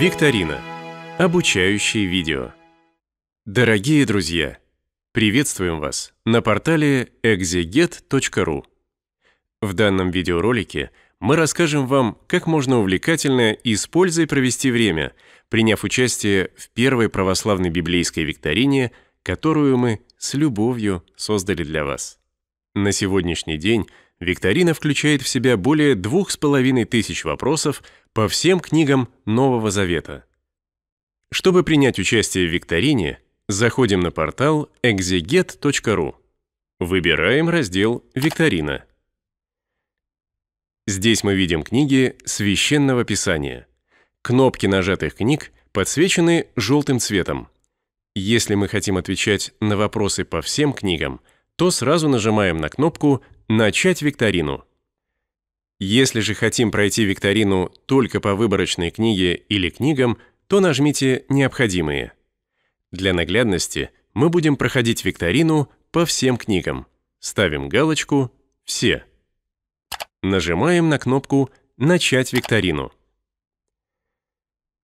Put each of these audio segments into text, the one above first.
Викторина. Обучающие видео. Дорогие друзья, приветствуем вас на портале exeget.ru. В данном видеоролике мы расскажем вам, как можно увлекательно и с пользой провести время, приняв участие в первой православной библейской викторине, которую мы с любовью создали для вас. На сегодняшний день – викторина включает в себя более двух с половиной тысяч вопросов по всем книгам Нового Завета. Чтобы принять участие в викторине, заходим на портал exeget.ru. Выбираем раздел «Викторина». Здесь мы видим книги Священного Писания. Кнопки нажатых книг подсвечены желтым цветом. Если мы хотим отвечать на вопросы по всем книгам, то сразу нажимаем на кнопку Начать викторину. Если же хотим пройти викторину только по выборочной книге или книгам, то нажмите «Необходимые». Для наглядности мы будем проходить викторину по всем книгам. Ставим галочку «Все». Нажимаем на кнопку «Начать викторину».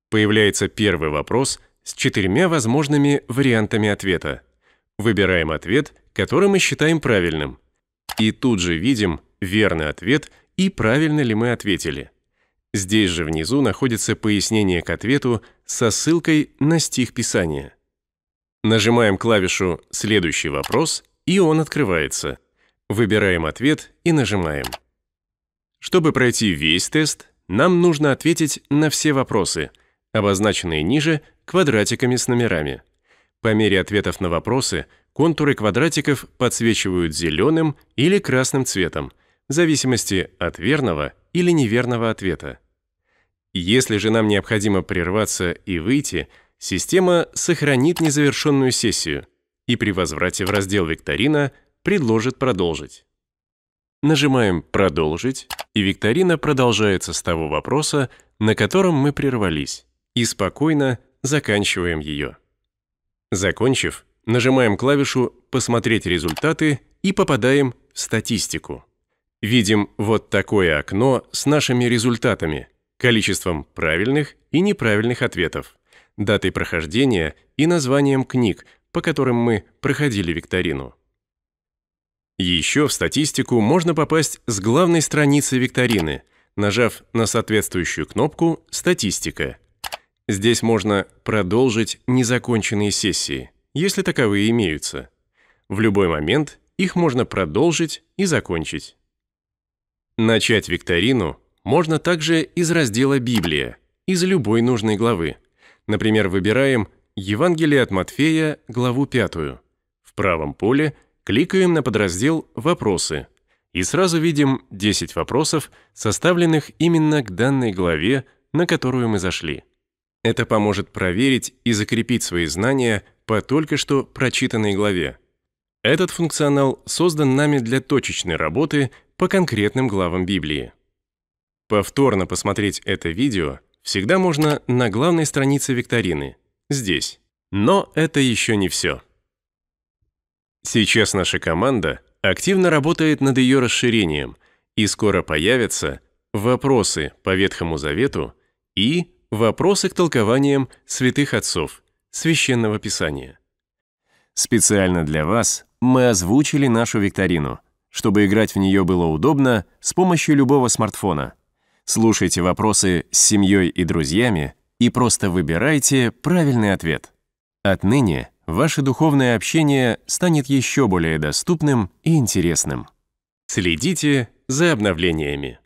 Появляется первый вопрос с четырьмя возможными вариантами ответа. Выбираем ответ, который мы считаем правильным – и тут же видим верный ответ и правильно ли мы ответили. Здесь же внизу находится пояснение к ответу со ссылкой на стих Писания. Нажимаем клавишу «Следующий вопрос», и он открывается. Выбираем ответ и нажимаем. Чтобы пройти весь тест, нам нужно ответить на все вопросы, обозначенные ниже квадратиками с номерами. По мере ответов на вопросы – контуры квадратиков подсвечивают зеленым или красным цветом, в зависимости от верного или неверного ответа. Если же нам необходимо прерваться и выйти, система сохранит незавершенную сессию и при возврате в раздел «Викторина» предложит продолжить. Нажимаем «Продолжить», и викторина продолжается с того вопроса, на котором мы прервались, и спокойно заканчиваем ее. Закончив, Нажимаем клавишу «Посмотреть результаты» и попадаем в «Статистику». Видим вот такое окно с нашими результатами, количеством правильных и неправильных ответов, датой прохождения и названием книг, по которым мы проходили викторину. Еще в статистику можно попасть с главной страницы викторины, нажав на соответствующую кнопку «Статистика». Здесь можно продолжить незаконченные сессии если таковые имеются. В любой момент их можно продолжить и закончить. Начать викторину можно также из раздела «Библия», из любой нужной главы. Например, выбираем «Евангелие от Матфея», главу 5. В правом поле кликаем на подраздел «Вопросы» и сразу видим 10 вопросов, составленных именно к данной главе, на которую мы зашли. Это поможет проверить и закрепить свои знания по только что прочитанной главе. Этот функционал создан нами для точечной работы по конкретным главам Библии. Повторно посмотреть это видео всегда можно на главной странице викторины, здесь. Но это еще не все. Сейчас наша команда активно работает над ее расширением, и скоро появятся вопросы по Ветхому Завету и вопросы к толкованиям святых отцов – Священного Писания. Специально для вас мы озвучили нашу викторину. Чтобы играть в нее было удобно, с помощью любого смартфона. Слушайте вопросы с семьей и друзьями и просто выбирайте правильный ответ. Отныне ваше духовное общение станет еще более доступным и интересным. Следите за обновлениями.